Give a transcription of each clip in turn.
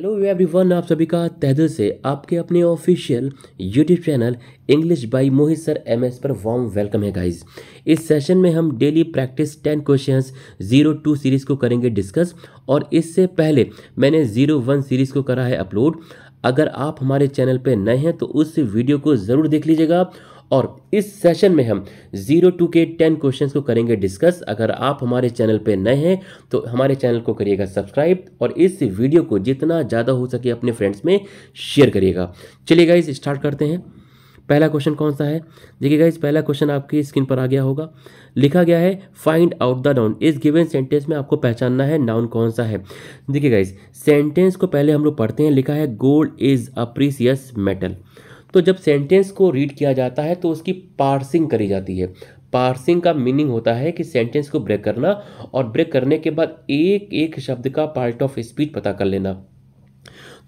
hello everyone आप सभी का तहदिल से आपके अपने official YouTube channel English by Mohit sir M S पर वार्म वेलकम है गाइस इस सेशन में हम daily practice ten questions zero two series को करेंगे डिस्कस और इससे पहले मैंने जीरो वन सीरीज़ को करा है अपलोड अगर आप हमारे चैनल पर नए हैं तो उस वीडियो को ज़रूर देख लीजिएगा और इस सेशन में हम जीरो टू के टेन क्वेश्चंस को करेंगे डिस्कस अगर आप हमारे चैनल पे नए हैं तो हमारे चैनल को करिएगा सब्सक्राइब और इस वीडियो को जितना ज़्यादा हो सके अपने फ्रेंड्स में शेयर करिएगा चलिए गाइज स्टार्ट करते हैं पहला क्वेश्चन कौन सा है देखिए गाइज पहला क्वेश्चन आपकी स्क्रीन पर आ गया होगा लिखा गया है फाइंड आउट द नाउन इस गिवन सेंटेंस में आपको पहचानना है नाउन कौन सा है देखिए गाइज सेंटेंस को पहले हम लोग पढ़ते हैं लिखा है gold is a precious metal तो जब सेंटेंस को रीड किया जाता है तो उसकी पार्सिंग करी जाती है पार्सिंग का मीनिंग होता है कि सेंटेंस को ब्रेक करना और ब्रेक करने के बाद एक एक शब्द का पार्ट ऑफ स्पीच पता कर लेना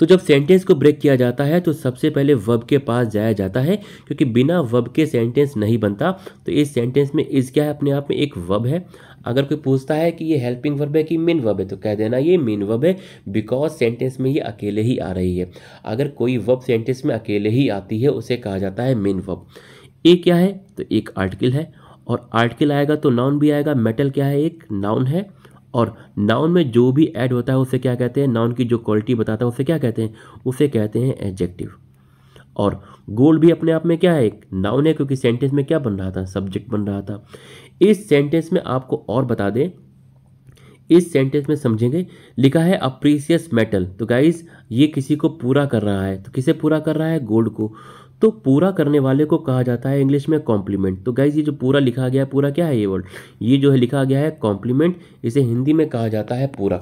तो जब सेंटेंस को ब्रेक किया जाता है तो सबसे पहले वब के पास जाया जाता है क्योंकि बिना वब के सेंटेंस नहीं बनता तो इस सेंटेंस में इस क्या है अपने आप में एक वब है अगर कोई पूछता है कि ये हेल्पिंग वर्ब है कि मेन वर्ब है तो कह देना ये मेन वर्ब है बिकॉज सेंटेंस में ये अकेले ही आ रही है अगर कोई वर्ब सेंटेंस में अकेले ही आती है उसे कहा जाता है मेन वर्ब ए क्या है तो एक आर्टिकल है और आर्टिकल आएगा तो नाउन भी आएगा मेटल क्या है एक नाउन है और नाउन में जो भी ऐड होता है उसे क्या कहते हैं नाउन की जो क्वालिटी बताता है उसे क्या कहते हैं उसे कहते हैं एडजेक्टिव और गोल भी अपने आप में क्या है नाउन है क्योंकि सेंटेंस में क्या बन रहा था सब्जेक्ट बन रहा था इस सेंटेंस में आपको और बता दें इस सेंटेंस में समझेंगे लिखा है अप्रीसियस मेटल तो गाइज ये किसी को पूरा कर रहा है तो किसे पूरा कर रहा है गोल्ड को तो पूरा करने वाले को कहा जाता है इंग्लिश में कॉम्प्लीमेंट तो गाइज ये जो पूरा लिखा गया है पूरा क्या है ये वर्ड ये जो है लिखा गया है कॉम्प्लीमेंट इसे हिंदी में कहा जाता है पूरा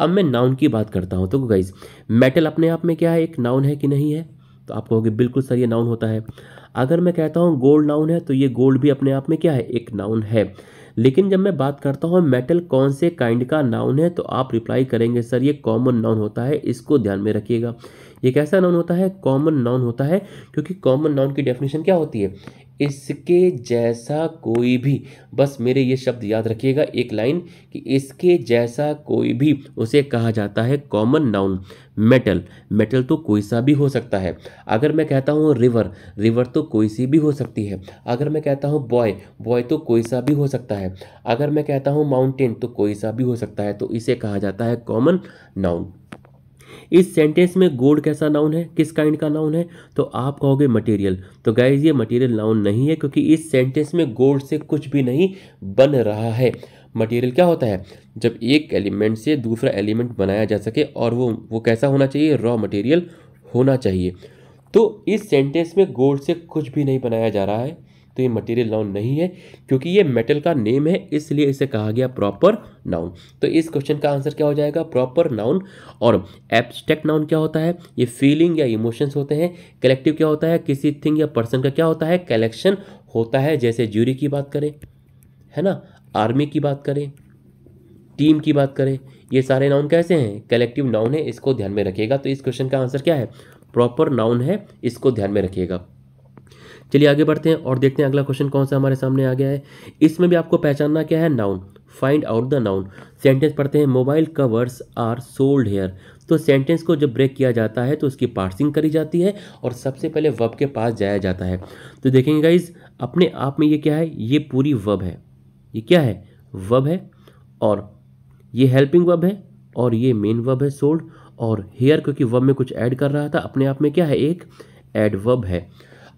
अब मैं नाउन की बात करता हूँ तो गाइज मेटल अपने आप में क्या है एक नाउन है कि नहीं है तो आप कहोगे बिल्कुल सर ये नाउन होता है अगर मैं कहता हूँ गोल्ड नाउन है तो ये गोल्ड भी अपने आप में क्या है एक नाउन है लेकिन जब मैं बात करता हूँ मेटल कौन से काइंड का नाउन है तो आप रिप्लाई करेंगे सर ये कॉमन नाउन होता है इसको ध्यान में रखिएगा ये कैसा नाउन होता है कॉमन नाउन होता है क्योंकि कॉमन नाउन की डेफिनेशन क्या होती है इसके जैसा कोई भी बस मेरे ये शब्द याद रखिएगा एक लाइन कि इसके जैसा कोई भी उसे कहा जाता है कॉमन नाउन मेटल मेटल तो कोई सा भी हो सकता है अगर मैं कहता हूँ रिवर रिवर तो कोई सी भी हो सकती है अगर मैं कहता हूँ बॉय बॉय तो कोई सा भी हो सकता है अगर मैं कहता हूँ माउंटेन तो कोई सा भी हो सकता है तो इसे कहा जाता है कॉमन नाउन इस सेंटेंस में गोड कैसा नाउन है किस काइंड का नाउन है तो आप कहोगे मटेरियल तो गाइज ये मटेरियल नाउन नहीं है क्योंकि इस सेंटेंस में गोड से कुछ भी नहीं बन रहा है मटेरियल क्या होता है जब एक एलिमेंट से दूसरा एलिमेंट बनाया जा सके और वो वो कैसा होना चाहिए रॉ मटेरियल होना चाहिए तो इस सेंटेंस में गोल्ड से कुछ भी नहीं बनाया जा रहा है तो ये मटेरियल नाउन नहीं है क्योंकि ये मेटल का नेम है इसलिए इसे कहा गया प्रॉपर नाउन तो इस क्वेश्चन का आंसर क्या हो जाएगा प्रॉपर नाउन और एब्स्ट्रैक्ट नाउन क्या होता है ये फीलिंग या इमोशंस होते हैं कलेक्टिव क्या होता है किसी थिंग या पर्सन का क्या होता है कलेक्शन होता है जैसे ज्यूरी की बात करें है ना आर्मी की बात करें टीम की बात करें ये सारे नाउन कैसे हैं कलेक्टिव नाउन है इसको ध्यान में रखिएगा तो इस क्वेश्चन का आंसर क्या है प्रॉपर नाउन है इसको ध्यान में रखिएगा चलिए आगे बढ़ते हैं और देखते हैं अगला क्वेश्चन कौन सा हमारे सामने आ गया है इसमें भी आपको पहचानना क्या है noun find out the noun sentence पढ़ते हैं mobile covers are sold here तो सेंटेंस को जब ब्रेक किया जाता है तो उसकी पार्सिंग करी जाती है और सबसे पहले वब के पास जाया जाता है तो देखेंगे गाइज अपने आप में ये क्या है ये पूरी वब है ये क्या है वब है और ये हेल्पिंग वब है और ये मेन वब है सोल्ड और हेयर क्योंकि वब में कुछ ऐड कर रहा था अपने आप में क्या है एक एडवर्ब है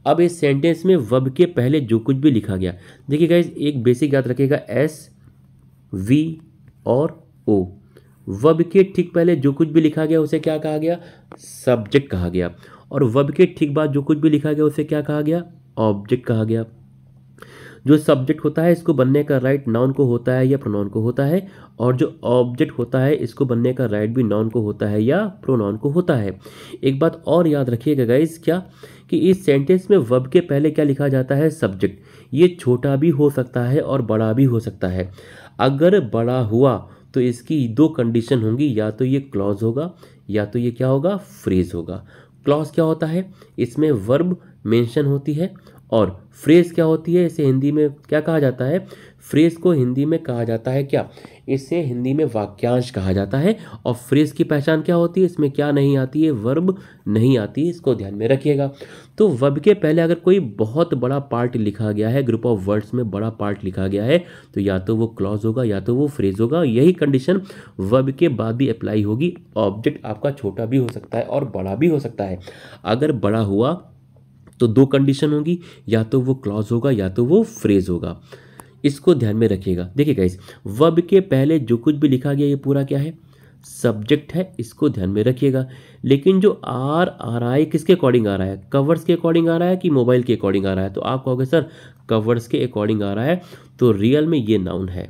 अब इस सेंटेंस में वब के पहले जो कुछ भी लिखा गया देखिए गाइज एक बेसिक याद रखिएगा एस वी और ओ वब के ठीक पहले जो कुछ भी लिखा गया उसे क्या कहा गया सब्जेक्ट कहा गया और वब के ठीक बाद जो कुछ भी लिखा गया उसे क्या कहा गया ऑब्जेक्ट कहा गया जो सब्जेक्ट होता है इसको बनने का राइट नाउन को होता है या प्रोनाउन को होता है और जो ऑब्जेक्ट होता है इसको बनने का राइट भी नाउन को होता है या प्रोनाउन को होता है एक बात और याद रखिएगा गाइज क्या कि इस सेंटेंस में वर्ब के पहले क्या लिखा जाता है सब्जेक्ट ये छोटा भी हो सकता है और बड़ा भी हो सकता है अगर बड़ा हुआ तो इसकी दो कंडीशन होंगी या तो ये क्लॉज होगा या तो ये क्या होगा फ्रेज होगा क्लॉज क्या होता है इसमें वर्ब मेंशन होती है और फ्रेज़ क्या होती है इसे हिंदी में क्या कहा जाता है फ्रेज़ को हिंदी में कहा जाता है क्या इसे हिंदी में वाक्यांश कहा जाता है और फ्रेज़ की पहचान क्या होती है इसमें क्या नहीं आती है वर्ब नहीं आती इसको ध्यान में रखिएगा तो वर्ब के पहले अगर कोई बहुत बड़ा पार्ट लिखा गया है ग्रुप ऑफ वर्ड्स में बड़ा पार्ट लिखा गया है तो या तो वो क्लॉज होगा या तो वो फ्रेज होगा यही कंडीशन वर्ब के बाद भी अप्लाई होगी ऑब्जेक्ट आपका छोटा भी हो सकता है और बड़ा भी हो सकता है अगर बड़ा हुआ तो दो कंडीशन होगी या तो वो क्लॉज होगा या तो वो फ्रेज होगा इसको ध्यान में रखिएगा देखिए गाइस वब के पहले जो कुछ भी लिखा गया ये पूरा क्या है सब्जेक्ट है इसको ध्यान में रखिएगा लेकिन जो आर आ रहा है किसके अकॉर्डिंग आ रहा है कवर्स के अकॉर्डिंग आ रहा है कि मोबाइल के अकॉर्डिंग आ रहा है तो आप कहोगे सर कवर्स के अकॉर्डिंग आ रहा है तो रियल में ये नाउन है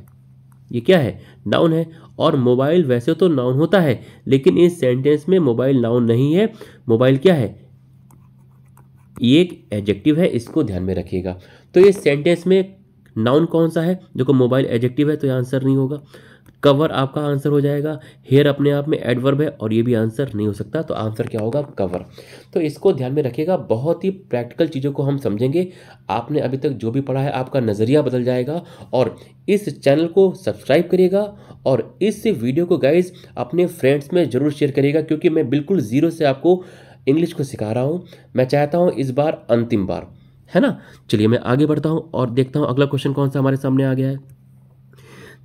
ये क्या है नाउन है और मोबाइल वैसे तो नाउन होता है लेकिन इस सेंटेंस में मोबाइल नाउन नहीं है मोबाइल क्या है ये एक एडजेक्टिव है इसको ध्यान में रखिएगा तो ये सेंटेंस में नाउन कौन सा है देखो मोबाइल एडजेक्टिव है तो ये आंसर नहीं होगा कवर आपका आंसर हो जाएगा हेयर अपने आप में एडवर्ब है और ये भी आंसर नहीं हो सकता तो आंसर क्या होगा कवर तो इसको ध्यान में रखिएगा बहुत ही प्रैक्टिकल चीज़ों को हम समझेंगे आपने अभी तक जो भी पढ़ा है आपका नज़रिया बदल जाएगा और इस चैनल को सब्सक्राइब करिएगा और इस वीडियो को गाइज अपने फ्रेंड्स में ज़रूर शेयर करिएगा क्योंकि मैं बिल्कुल ज़ीरो से आपको इंग्लिश को सिखा रहा हूँ मैं चाहता हूँ इस बार अंतिम बार है ना चलिए मैं आगे बढ़ता हूँ और देखता हूँ अगला क्वेश्चन कौन सा हमारे सामने आ गया है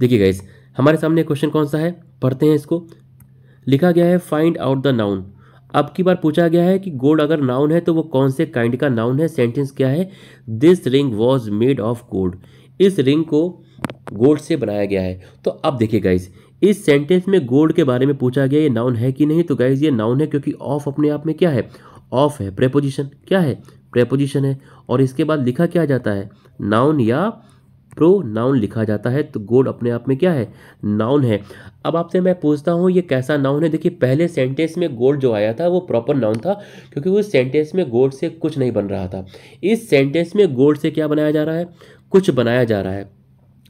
देखिए गाइज हमारे सामने क्वेश्चन कौन सा है पढ़ते हैं इसको लिखा गया है फाइंड आउट द नाउन अब की बार पूछा गया है कि गोल्ड अगर नाउन है तो वो कौन से काइंड का नाउन है सेंटेंस क्या है this ring was made of gold इस रिंग को गोल्ड से बनाया गया है तो अब देखिए गाइज इस सेंटेंस में गोड के बारे में पूछा गया ये नाउन है कि नहीं तो गाइज ये नाउन है क्योंकि ऑफ अपने आप में क्या है ऑफ है प्रेपोजिशन क्या है प्रेपोजिशन है और इसके बाद लिखा क्या जाता है नाउन या प्रो नाउन लिखा जाता है तो गोड अपने आप में क्या है नाउन है अब आपसे मैं पूछता हूँ ये कैसा नाउन है देखिए पहले सेंटेंस में गोड जो आया था वो प्रॉपर नाउन था क्योंकि उस सेंटेंस में गोड से कुछ नहीं बन रहा था इस सेंटेंस में गोड से क्या बनाया जा रहा है कुछ बनाया जा रहा है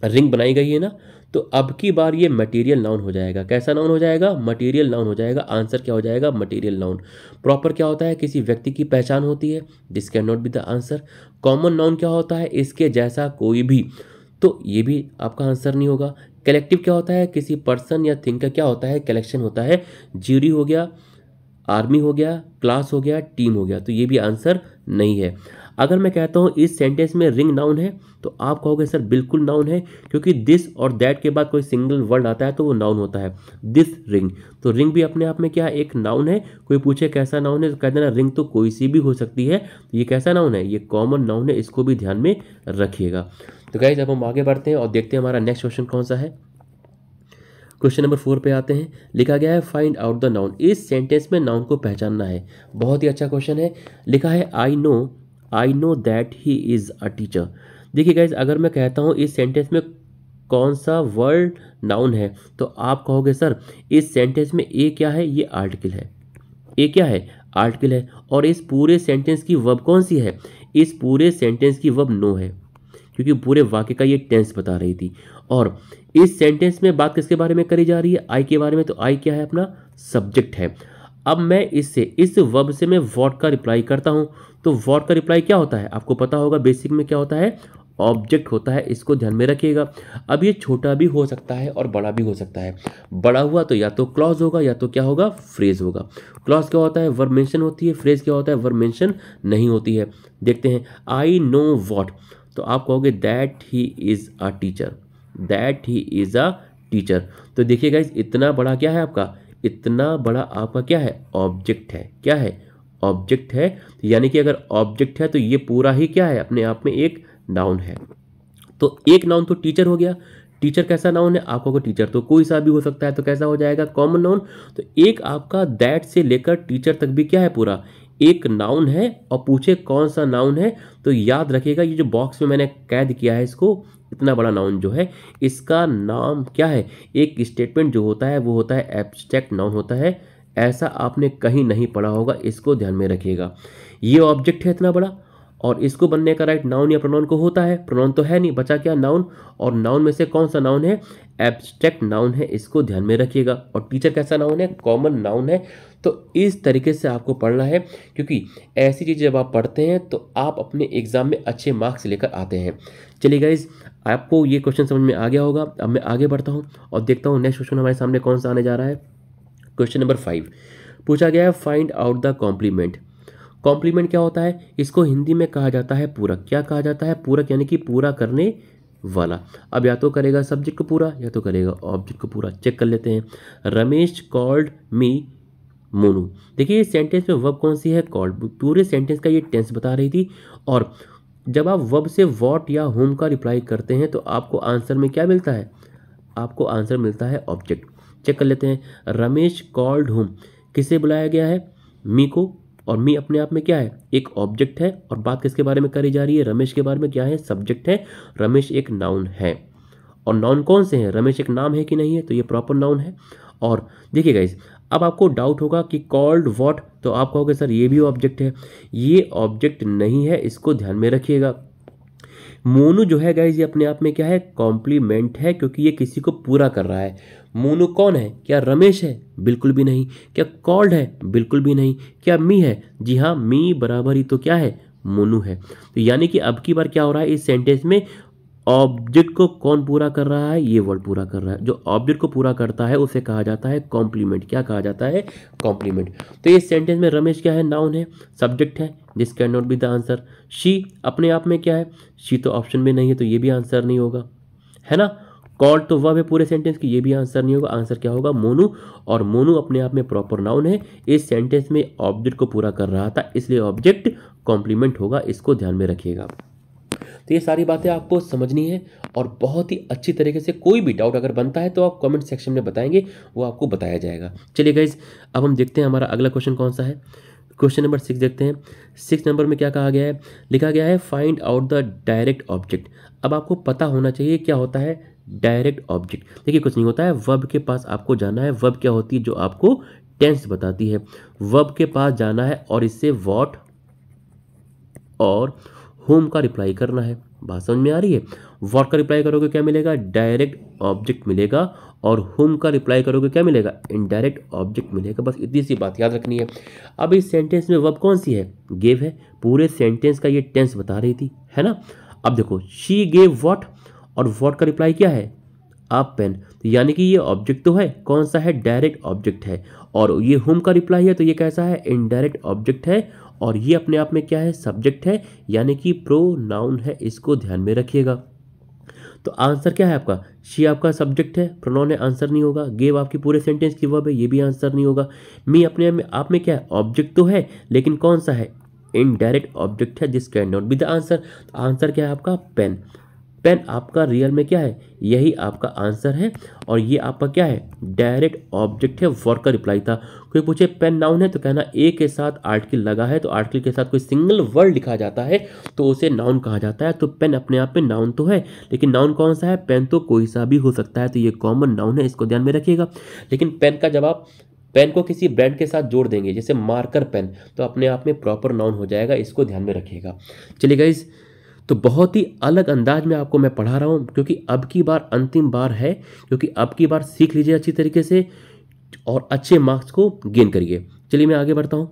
रिंग बनाई गई है ना तो अब की बार ये मटेरियल नाउन हो जाएगा कैसा नाउन हो जाएगा मटेरियल नाउन हो जाएगा आंसर क्या हो जाएगा मटेरियल नाउन प्रॉपर क्या होता है किसी व्यक्ति की पहचान होती है this can not be the answer common noun क्या होता है इसके जैसा कोई भी तो ये भी आपका आंसर नहीं होगा कलेक्टिव क्या होता है किसी पर्सन या थिंग का क्या होता है कलेक्शन होता है ज्यूरी हो गया आर्मी हो गया क्लास हो गया टीम हो गया तो ये भी आंसर नहीं है अगर मैं कहता हूँ इस सेंटेंस में रिंग नाउन है तो आप कहोगे सर बिल्कुल नाउन है क्योंकि दिस और दैट के बाद कोई सिंगल वर्ड आता है तो वो नाउन होता है दिस रिंग तो रिंग भी अपने आप में क्या एक नाउन है कोई पूछे कैसा नाउन है तो कह देना रिंग तो कोई सी भी हो सकती है ये कैसा नाउन है ये कॉमन नाउन है इसको भी ध्यान में रखिएगा तो गाइज अब हम आगे बढ़ते हैं और देखते हैं हमारा नेक्स्ट क्वेश्चन कौन सा है क्वेश्चन नंबर फोर पे आते हैं लिखा गया है फाइंड आउट द नाउन इस सेंटेंस में नाउन को पहचानना है बहुत ही अच्छा क्वेश्चन है लिखा है I know I know that he is a teacher देखिए गाइज अगर मैं कहता हूँ इस सेंटेंस में कौन सा वर्ड नाउन है तो आप कहोगे सर इस सेंटेंस में ए क्या है ये आर्टिकल है ए क्या है आर्टिकल है और इस पूरे सेंटेंस की वर्ब कौन सी है इस पूरे सेंटेंस की वर्ब नो है क्योंकि पूरे वाक्य का ये टेंस बता रही थी और इस सेंटेंस में बात किसके बारे में करी जा रही है आई के बारे में तो आई क्या है अपना सब्जेक्ट है अब मैं इससे इस वर्ब से मैं वॉट का रिप्लाई करता हूँ तो वॉट का रिप्लाई क्या होता है आपको पता होगा बेसिक में क्या होता है ऑब्जेक्ट होता है इसको ध्यान में रखिएगा अब ये छोटा भी हो सकता है और बड़ा भी हो सकता है बड़ा हुआ तो या तो क्लॉज होगा या तो क्या होगा फ्रेज होगा क्लॉज क्या होता है वर्ब मेंशन होती है फ्रेज क्या होता है वर्ब मेंशन नहीं होती है देखते हैं आई नो वॉट तो आप कहोगे that he is a teacher that he is a teacher तो देखिएगा इतना बड़ा क्या है आपका इतना बड़ा आपका क्या है ऑब्जेक्ट है क्या है ऑब्जेक्ट है यानी कि अगर ऑब्जेक्ट है तो ये पूरा ही क्या है अपने आप में एक नाउन है तो एक नाउन तो टीचर हो गया टीचर कैसा नाउन है आपका को टीचर तो कोई सा भी हो सकता है तो कैसा हो जाएगा कॉमन नाउन तो एक आपका दैट से लेकर टीचर तक भी क्या है पूरा एक नाउन है और पूछे कौन सा नाउन है तो याद रखिएगा ये जो बॉक्स में मैंने कैद किया है इसको इतना बड़ा नाउन जो है इसका नाम क्या है एक स्टेटमेंट जो होता है वो होता है एब्स्ट्रैक्ट नाउन होता है ऐसा आपने कहीं नहीं पढ़ा होगा इसको ध्यान में रखिएगा ये ऑब्जेक्ट है इतना बड़ा और इसको बनने का राइट नाउन या प्रोनाउन को होता है प्रोनाउन तो है नहीं बचा क्या नाउन और नाउन में से कौन सा नाउन है एब्स्ट्रैक्ट नाउन है इसको ध्यान में रखिएगा और टीचर कैसा नाउन है कॉमन नाउन है तो इस तरीके से आपको पढ़ना है क्योंकि ऐसी चीज़ जब आप पढ़ते हैं तो आप अपने एग्ज़ाम में अच्छे मार्क्स लेकर आते हैं चलिए गाइज आपको ये क्वेश्चन समझ में आ गया होगा अब मैं आगे बढ़ता हूँ और देखता हूँ नेक्स्ट क्वेश्चन हमारे सामने कौन सा आने जा रहा है क्वेश्चन नंबर फाइव पूछा गया है find out the complement complement क्या होता है इसको हिंदी में कहा जाता है पूरक क्या कहा जाता है पूरक यानी कि पूरा करने वाला अब या तो करेगा सब्जेक्ट को पूरा या तो करेगा ऑब्जेक्ट को पूरा चेक कर लेते हैं रमेश कॉल्ड मी मोनू देखिए इस सेंटेंस में वब कौन सी है कॉल्ड पूरे सेंटेंस का ये टेंस बता रही थी और जब आप वब से वॉट या होम का रिप्लाई करते हैं तो आपको आंसर में क्या मिलता है आपको आंसर मिलता है ऑब्जेक्ट चेक कर लेते हैं रमेश कॉल्ड होम किसे बुलाया गया है मी को और मी अपने आप में क्या है एक ऑब्जेक्ट है और बात किसके बारे में करी जा रही है रमेश के बारे में क्या है सब्जेक्ट है रमेश एक नाउन है और नाउन कौन से हैं रमेश एक नाम है कि नहीं है तो ये प्रॉपर नाउन है और देखिए गाइज अब आपको डाउट होगा कि कॉल्ड वॉट तो आप कहोगे सर ये भी ऑब्जेक्ट है ये ऑब्जेक्ट नहीं है इसको ध्यान में रखिएगा मोनू जो है गाइज ये अपने आप में क्या है कॉम्प्लीमेंट है क्योंकि ये किसी को पूरा कर रहा है मोनू कौन है क्या रमेश है बिल्कुल भी नहीं क्या कॉल्ड है बिल्कुल भी नहीं क्या मी है जी हाँ मी बराबर ही तो क्या है मोनू है तो यानी कि अब की बार क्या हो रहा है इस सेंटेंस में ऑब्जेक्ट को कौन पूरा कर रहा है ये वर्ड पूरा कर रहा है जो ऑब्जेक्ट को पूरा करता है उसे कहा जाता है कॉम्प्लीमेंट क्या कहा जाता है कॉम्प्लीमेंट तो ये सेंटेंस में रमेश क्या है नाउन है सब्जेक्ट है this can not be the answer she अपने आप में क्या है शी तो ऑप्शन में नहीं है तो ये भी आंसर नहीं होगा है ना कॉल तो वह है पूरे सेंटेंस की ये भी आंसर नहीं होगा आंसर क्या होगा मोनू और मोनू अपने आप में प्रॉपर नाउन है इस सेंटेंस में ऑब्जेक्ट को पूरा कर रहा था इसलिए ऑब्जेक्ट कॉम्प्लीमेंट होगा इसको ध्यान में रखिएगा तो ये सारी बातें आपको समझनी है और बहुत ही अच्छी तरीके से कोई भी डाउट अगर बनता है तो आप कमेंट सेक्शन में बताएंगे वो आपको बताया जाएगा चलिए गाइज अब हम देखते हैं हमारा अगला क्वेश्चन कौन सा है क्वेश्चन नंबर सिक्स देखते हैं सिक्स नंबर में क्या कहा गया है लिखा गया है find out the direct object अब आपको पता होना चाहिए क्या होता है डायरेक्ट ऑब्जेक्ट देखिए कुछ नहीं होता है वब के पास आपको जाना है वब क्या होती है जो आपको टेंस बताती है वब के पास जाना है और इससे वॉट और होम का रिप्लाई करना है बात समझ में आ रही है वॉट का रिप्लाई करोगे क्या मिलेगा डायरेक्ट ऑब्जेक्ट मिलेगा और होम का रिप्लाई करोगे क्या मिलेगा इनडायरेक्ट ऑब्जेक्ट मिलेगा बस इतनी सी बात याद रखनी है अब इस सेंटेंस में वब कौन सी है गेव है पूरे सेंटेंस का ये टेंस बता रही थी है ना अब देखो शी गेव वॉट और वॉट का रिप्लाई क्या है आप पेन तो यानी कि ये ऑब्जेक्ट तो है कौन सा है डायरेक्ट ऑब्जेक्ट है और ये होम का रिप्लाई है तो ये कैसा है इनडायरेक्ट ऑब्जेक्ट है और ये अपने आप में क्या है सब्जेक्ट है यानी कि प्रो नाउन है इसको ध्यान में रखिएगा तो आंसर क्या है आपका शी आपका सब्जेक्ट है प्रोनाउन है आंसर नहीं होगा गेव आपकी पूरे सेंटेंस की वर्ब है ये भी आंसर नहीं होगा मी अपने में आप में क्या है ऑब्जेक्ट तो है लेकिन कौन सा है इनडायरेक्ट ऑब्जेक्ट है this can not be the answer answer क्या है आपका पेन पेन आपका रियल में क्या है यही आपका आंसर है और ये आपका क्या है डायरेक्ट ऑब्जेक्ट है वर्क का रिप्लाई था कोई पूछे पेन नाउन है तो कहना ए के साथ आर्टिकल लगा है तो आर्टिकल के साथ कोई सिंगल वर्ड लिखा जाता है तो उसे नाउन कहा जाता है तो पेन अपने आप में नाउन तो है लेकिन नाउन कौन सा है पेन तो कोई सा भी हो सकता है तो ये कॉमन नाउन है इसको ध्यान में रखिएगा लेकिन पेन का जवाब पेन को किसी ब्रांड के साथ जोड़ देंगे जैसे मार्कर पेन तो अपने आप में प्रॉपर नाउन हो जाएगा इसको ध्यान में रखिएगा चलिए गाइज़ तो बहुत ही अलग अंदाज में आपको मैं पढ़ा रहा हूँ क्योंकि अब की बार अंतिम बार है क्योंकि अब की बार सीख लीजिए अच्छी तरीके से और अच्छे मार्क्स को गेन करिए चलिए मैं आगे बढ़ता हूँ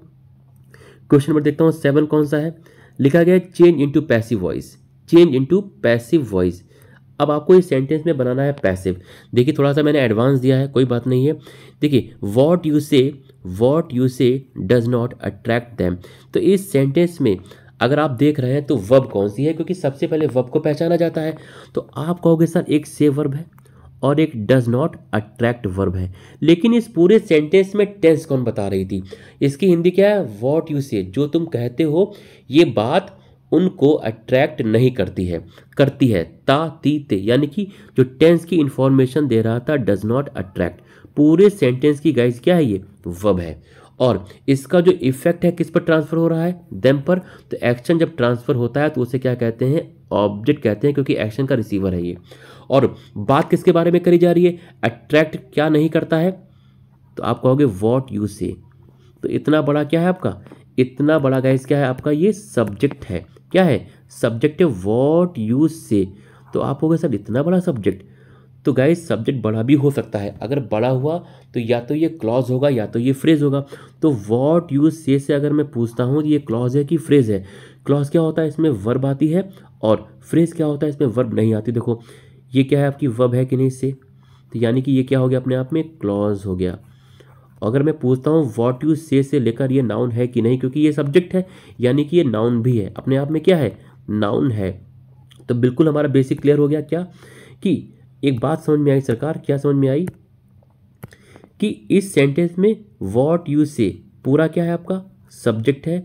क्वेश्चन नंबर देखता हूँ सेवन कौन सा है लिखा गया है change into passive voice change into passive voice अब आपको इस सेंटेंस में बनाना है पैसिव देखिए थोड़ा सा मैंने एडवांस दिया है कोई बात नहीं है देखिए what you say what you say does not attract them तो इस सेंटेंस में अगर आप देख रहे हैं तो वर्ब कौन सी है क्योंकि सबसे पहले वर्ब को पहचाना जाता है तो आप कहोगे सर एक से वर्ब है और एक डज नॉट अट्रैक्ट वर्ब है लेकिन इस पूरे सेंटेंस में टेंस कौन बता रही थी इसकी हिंदी क्या है वॉट यू से जो तुम कहते हो ये बात उनको अट्रैक्ट नहीं करती है करती है ता ती ते यानी कि जो टेंस की इंफॉर्मेशन दे रहा था डज नॉट अट्रैक्ट पूरे सेंटेंस की गाइज क्या है ये वब है और इसका जो इफेक्ट है किस पर ट्रांसफ़र हो रहा है देम पर तो एक्शन जब ट्रांसफ़र होता है तो उसे क्या कहते हैं ऑब्जेक्ट कहते हैं क्योंकि एक्शन का रिसीवर है ये और बात किसके बारे में करी जा रही है अट्रैक्ट क्या नहीं करता है तो आप कहोगे वॉट यू से तो इतना बड़ा क्या है आपका इतना बड़ा गैस क्या है आपका ये सब्जेक्ट है क्या है सब्जेक्ट है वॉट यू से तो आप हो गए सर इतना बड़ा सब्जेक्ट तो गाइज सब्जेक्ट बड़ा भी हो सकता है अगर बड़ा हुआ तो या तो ये क्लॉज होगा या तो ये फ्रेज होगा तो वॉट यू से से अगर मैं पूछता हूँ ये क्लॉज है कि फ्रेज है क्लॉज क्या होता है इसमें वर्ब आती है और फ्रेज क्या होता है इसमें वर्ब नहीं आती देखो ये क्या है आपकी वर्ब है कि नहीं इससे तो यानी कि ये क्या हो गया अपने आप में क्लॉज हो गया अगर मैं पूछता हूँ वॉट यू से से लेकर ये नाउन है कि नहीं क्योंकि ये सब्जेक्ट है यानी कि ये नाउन भी है अपने आप में क्या है नाउन है तो बिल्कुल हमारा बेसिक क्लियर हो गया क्या कि एक बात समझ में आई सरकार क्या समझ में आई कि इस सेंटेंस में वॉट यू से पूरा क्या है आपका सब्जेक्ट है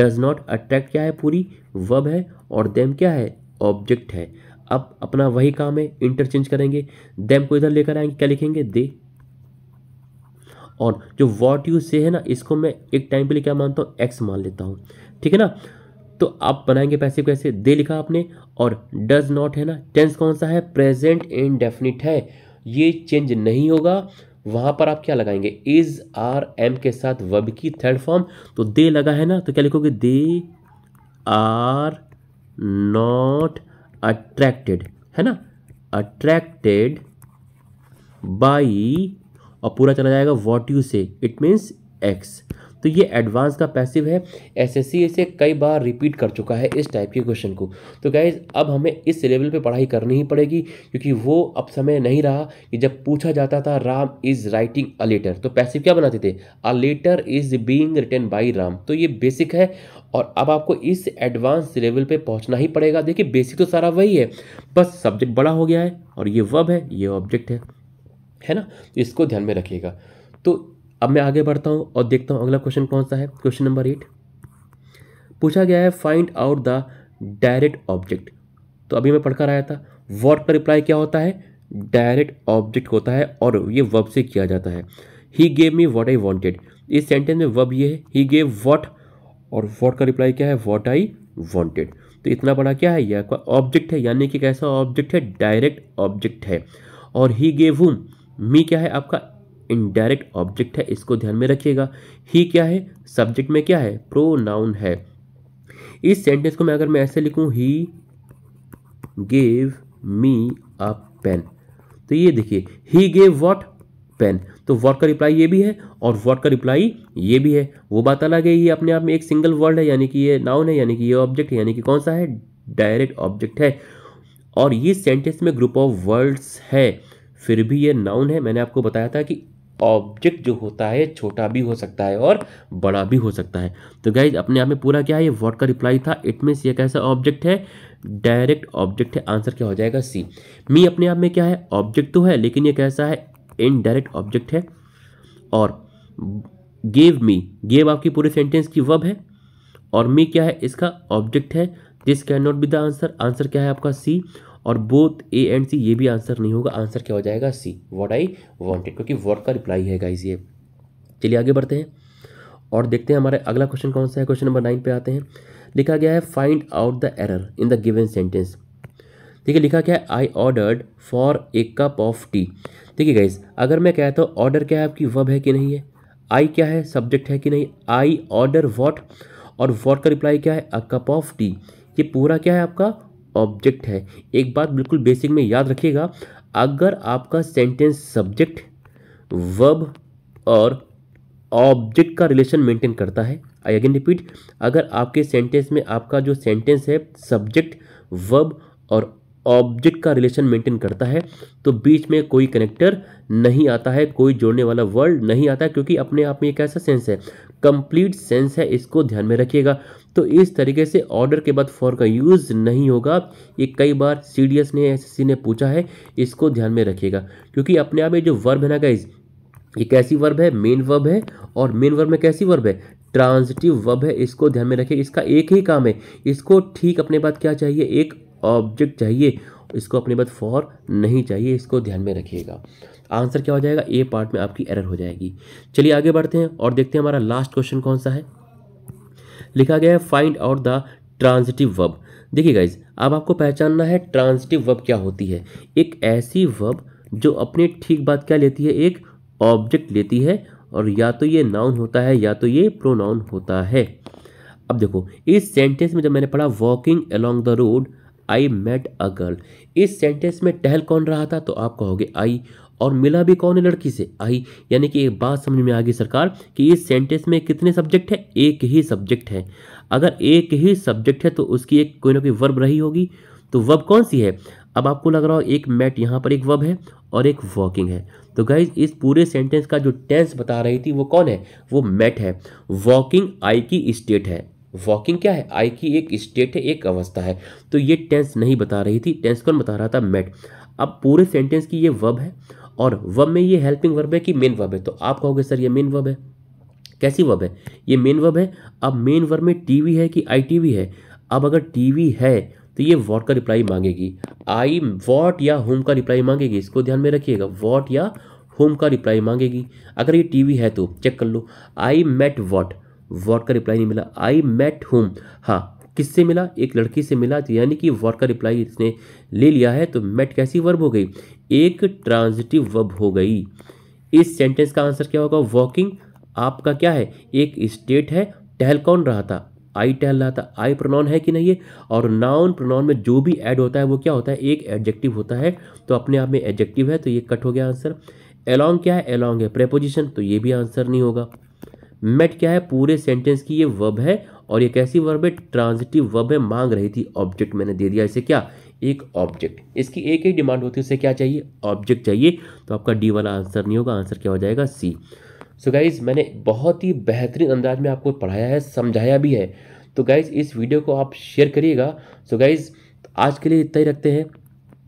डज नॉट अट्रैक्ट क्या है पूरी वब है और देम क्या है ऑब्जेक्ट है अब अपना वही काम है इंटरचेंज करेंगे देम को इधर लेकर आएंगे क्या लिखेंगे दे और जो वॉट यू से है ना इसको मैं एक टाइम पे लिए क्या मानता हूँ एक्स मान लेता हूँ ठीक है ना तो आप बनाएंगे को ऐसे दे लिखा आपने और डज नॉट है ना टेंस कौन सा है प्रेजेंट डेफिनिट है ये चेंज नहीं होगा वहां पर आप क्या लगाएंगे इज आर एम के साथ वब की थर्ड फॉर्म तो दे लगा है ना तो क्या लिखोगे दे आर नॉट अट्रैक्टेड है ना अट्रैक्टेड बाई और पूरा चला जाएगा what you say it means X तो ये एडवांस का पैसिव है एस एस से कई बार रिपीट कर चुका है इस टाइप के क्वेश्चन को तो गाइज अब हमें इस लेवल पे पढ़ाई करनी ही पड़ेगी क्योंकि वो अब समय नहीं रहा कि जब पूछा जाता था Ram is writing a letter तो पैसिव क्या बनाते थे a letter is being written by Ram तो ये बेसिक है और अब आपको इस एडवांस लेवल पे पहुंचना ही पड़ेगा देखिए बेसिक तो सारा वही है बस सब्जेक्ट बड़ा हो गया है और ये वब है ये ऑब्जेक्ट है है ना तो इसको ध्यान में रखिएगा तो अब मैं आगे बढ़ता हूँ और देखता हूँ अगला क्वेश्चन कौन सा है क्वेश्चन नंबर एट पूछा गया है find out the direct object तो अभी मैं पढ़कर आया था वर्ड का रिप्लाई क्या होता है डायरेक्ट ऑब्जेक्ट होता है और ये वर्ब से किया जाता है he gave me what I wanted इस सेंटेंस में वर्ब ये है ही गेव वॉट और वॉट का रिप्लाई क्या है वॉट आई वॉन्टेड तो इतना बड़ा क्या है ये आपका ऑब्जेक्ट है यानी कि कैसा ऑब्जेक्ट है डायरेक्ट ऑब्जेक्ट है और ही गेव हुम मी क्या है आपका इनडायरेक्ट ऑब्जेक्ट है इसको ध्यान में रखिएगा ही क्या है सब्जेक्ट में क्या है प्रो नाउन है इस सेंटेंस को मैं अगर मैं ऐसे लिखूँ ही गेव मी अ पेन तो ये देखिए ही गेव वॉट पेन तो वॉट का रिप्लाई ये भी है और वॉट का रिप्लाई ये भी है वो बात अलग है ये अपने आप में एक सिंगल वर्ड है यानी कि ये नाउन है यानी कि ये ऑब्जेक्ट है यानी कि कौन सा है डायरेक्ट ऑब्जेक्ट है और ये सेंटेंस में ग्रुप ऑफ वर्ड्स है फिर भी ये नाउन है मैंने आपको बताया था कि ऑब्जेक्ट जो होता है छोटा भी हो सकता है और बड़ा भी हो सकता है तो गाइज अपने आप में पूरा क्या है ये वर्ड का रिप्लाई था इट मीन्स ये कैसा ऑब्जेक्ट है डायरेक्ट ऑब्जेक्ट है आंसर क्या हो जाएगा सी मी अपने आप में क्या है ऑब्जेक्ट तो है लेकिन ये कैसा है इनडायरेक्ट ऑब्जेक्ट है और गेव मी गेव आपकी पूरे सेंटेंस की वब है और मी क्या है इसका ऑब्जेक्ट है this can not be the answer answer क्या है आपका सी और बोथ ए एंड सी ये भी आंसर नहीं होगा आंसर क्या हो जाएगा सी वॉट आई वॉन्टेड क्योंकि वॉट का रिप्लाई है गाइज ये चलिए आगे बढ़ते हैं और देखते हैं हमारा अगला क्वेश्चन कौन सा है क्वेश्चन नंबर नाइन पे आते हैं लिखा गया है find out the error in the given sentence ठीक है लिखा क्या है I ordered for a cup of tea ठीक है गाइज अगर मैं कहता हूँ ऑर्डर क्या है आपकी वब है कि नहीं है आई क्या है सब्जेक्ट है कि नहीं आई ऑर्डर वॉट और वॉट का रिप्लाई क्या है अ कप ऑफ टी ये पूरा क्या है आपका ऑब्जेक्ट है एक बात बिल्कुल बेसिक में याद रखिएगा अगर आपका सेंटेंस सब्जेक्ट वर्ब और ऑब्जेक्ट का रिलेशन मेंटेन करता है आई अगेन रिपीट अगर आपके सेंटेंस में आपका जो सेंटेंस है सब्जेक्ट वर्ब और ऑब्जेक्ट का रिलेशन मेंटेन करता है तो बीच में कोई कनेक्टर नहीं आता है कोई जोड़ने वाला वर्ड नहीं आता है क्योंकि अपने आप में एक ऐसा सेंस है कंप्लीट सेंस है इसको ध्यान में रखिएगा तो इस तरीके से ऑर्डर के बाद फॉर का यूज़ नहीं होगा ये कई बार सी ने एस ने पूछा है इसको ध्यान में रखिएगा क्योंकि अपने आप में जो वर्ब है ना गाइज ये कैसी वर्ब है मेन वर्ब है और मेन वर्ब में कैसी वर्ब है ट्रांजिटिव वर्ब है इसको ध्यान में रखिए इसका एक ही काम है इसको ठीक अपने बाद क्या चाहिए एक ऑब्जेक्ट चाहिए इसको अपने बाद फॉर नहीं चाहिए इसको ध्यान में रखिएगा आंसर क्या हो जाएगा ए पार्ट में आपकी एरर हो जाएगी चलिए आगे बढ़ते हैं और देखते हैं हमारा लास्ट क्वेश्चन कौन सा है लिखा गया है find out the transitive verb देखिए गाइज अब आपको पहचानना है ट्रांजिटिव वर्ब क्या होती है एक ऐसी वर्ब जो अपने ठीक बात क्या लेती है एक ऑब्जेक्ट लेती है और या तो ये नाउन होता है या तो ये प्रोनाउन होता है अब देखो इस सेंटेंस में जब मैंने पढ़ा walking along the road I met a girl इस सेंटेंस में टहल कौन रहा था तो आप कहोगे आई और मिला भी कौन है लड़की से आई यानी कि एक बात समझ में आ गई सरकार कि इस सेंटेंस में कितने सब्जेक्ट है एक ही सब्जेक्ट है अगर एक ही सब्जेक्ट है तो उसकी एक कोई ना कोई वर्ब रही होगी तो वर्ब कौन सी है अब आपको लग रहा हो एक मैट यहाँ पर एक वर्ब है और एक वॉकिंग है तो गाइज इस पूरे सेंटेंस का जो टेंस बता रही थी वो कौन है वो मैट है वॉकिंग आई की स्टेट है वॉकिंग क्या है आई की एक स्टेट है एक अवस्था है तो ये टेंस नहीं बता रही थी टेंस कौन बता रहा था मेट अब पूरे सेंटेंस की ये वर्ब है और वर्ब में ये हेल्पिंग वर्ब है कि मेन वर्ब है तो आप कहोगे सर ये मेन वर्ब है कैसी वर्ब है ये मेन वर्ब है अब मेन वर्ब में टीवी है कि आई टीवी है अब अगर टीवी है तो ये वॉट का रिप्लाई मांगेगी आई वॉट या होम का रिप्लाई मांगेगी इसको ध्यान में रखिएगा वॉट या होम का रिप्लाई मांगेगी अगर ये टीवी है तो चेक कर लो आई मेट वॉट वॉट का रिप्लाई नहीं मिला आई मेट होम हाँ किससे मिला एक लड़की से मिला तो यानी कि वॉट का रिप्लाई इसने ले लिया है तो मेट कैसी वर्ब हो गई एक ट्रांजिटिव वर्ब हो गई इस सेंटेंस का आंसर क्या होगा वॉकिंग आपका क्या है एक स्टेट है टहल कौन रहा था आई टहल रहा था आई प्रोनाउन है कि नहीं है और नाउन प्रोनाउन में जो भी ऐड होता है वो क्या होता है एक एडजेक्टिव होता है तो अपने आप में एडजेक्टिव है तो ये कट हो गया आंसर एलोंग क्या है एलोंग है प्रेपोजिशन तो ये भी आंसर नहीं होगा मेट क्या है पूरे सेंटेंस की ये वर्ब है और ये कैसी वर्ब है ट्रांजिटिव वर्ब है मांग रही थी ऑब्जेक्ट मैंने दे दिया इसे क्या एक ऑब्जेक्ट इसकी एक ही डिमांड होती है उसे क्या चाहिए ऑब्जेक्ट चाहिए तो आपका डी वाला आंसर नहीं होगा आंसर क्या हो जाएगा सी सो so गाइज मैंने बहुत ही बेहतरीन अंदाज में आपको पढ़ाया है समझाया भी है तो गाइज इस वीडियो को आप शेयर करिएगा सो गाइज आज के लिए इतना ही रखते हैं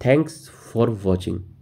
थैंक्स फॉर वॉचिंग